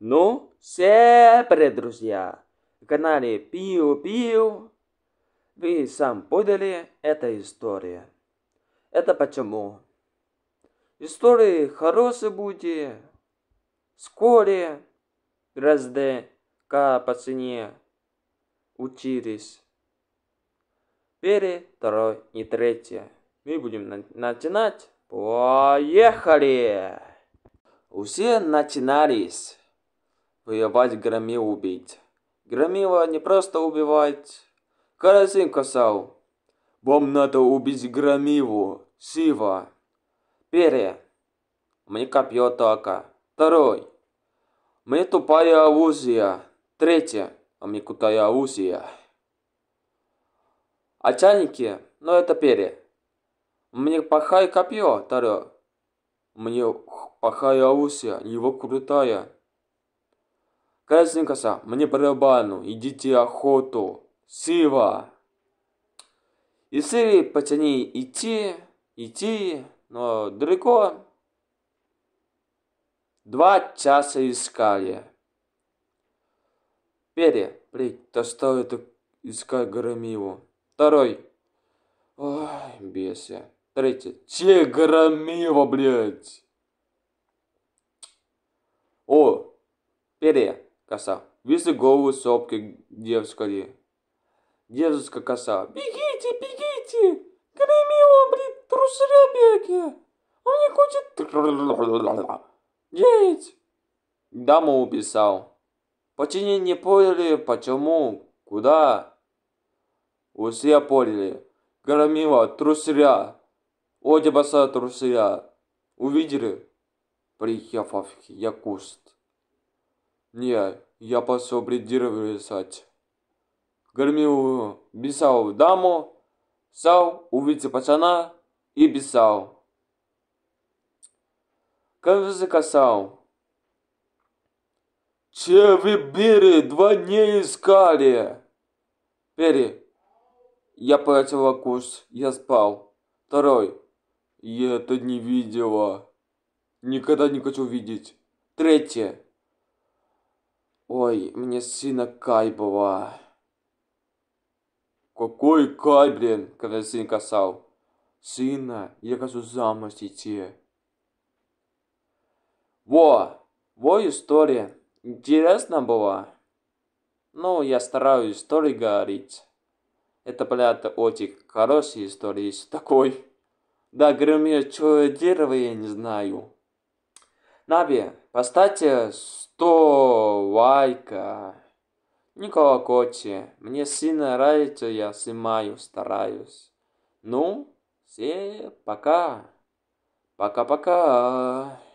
Ну, все sempre, друзья! В канале Пиу-Пиу вы сам поняли эта история. Это почему? Истории хорошие будут, вскоре разде к по цене учились. Первый, второй и третий. Мы будем начинать. Поехали! Все начинались воевать громил убить. Громила не просто убивать. Карасин косал. Вам надо убить громиву, Сива. Пере. Мне копье тока. Второй. Мне тупая аузия. Третье. А мне кутая аузия. Отяники, ну это пере. Мне пахай копье, таро. Мне пахай аусия, него крутая. Касникаса, мне барабану, идите охоту. Сива! И Сири потяни идти, идти, но далеко. Два часа искали. Пере, блядь, достал это искать громилу. Второй. Ой, беси. Третий. Че громила, блядь? О, пере. Коса. Висли голову сопки девской, Дедушка коса. Бегите, бегите! Гремил он, блин, трусребеки! Он не хочет... Деть! Даму уписал. Почему не поняли, почему, куда? Все поняли. Громила, трусыря. Одебаса трусыря. Увидели? Приехав в Якуст. Не, я посо придираюсь. Гормил бисал даму, сал увидел пацана и бисал. Как же касал? Че вы, Бери, два дня искали? Бери, я платила курс, я спал. Второй, я это не видела. Никогда не хочу видеть. Третье, Ой, мне сына Кайбова. Какой Кай, блин, когда сын касал? Сына, я хочу замуж идти. Во, во история. Интересно было. Ну, я стараюсь истории говорить. Это, блядь, очень хорошая история есть такой. Да, говорю, мне что я дерево, я не знаю. Наби, поставьте 100 Вайка. Никола Коти, мне сильно нравится, я снимаю, стараюсь. Ну, все, пока. Пока-пока.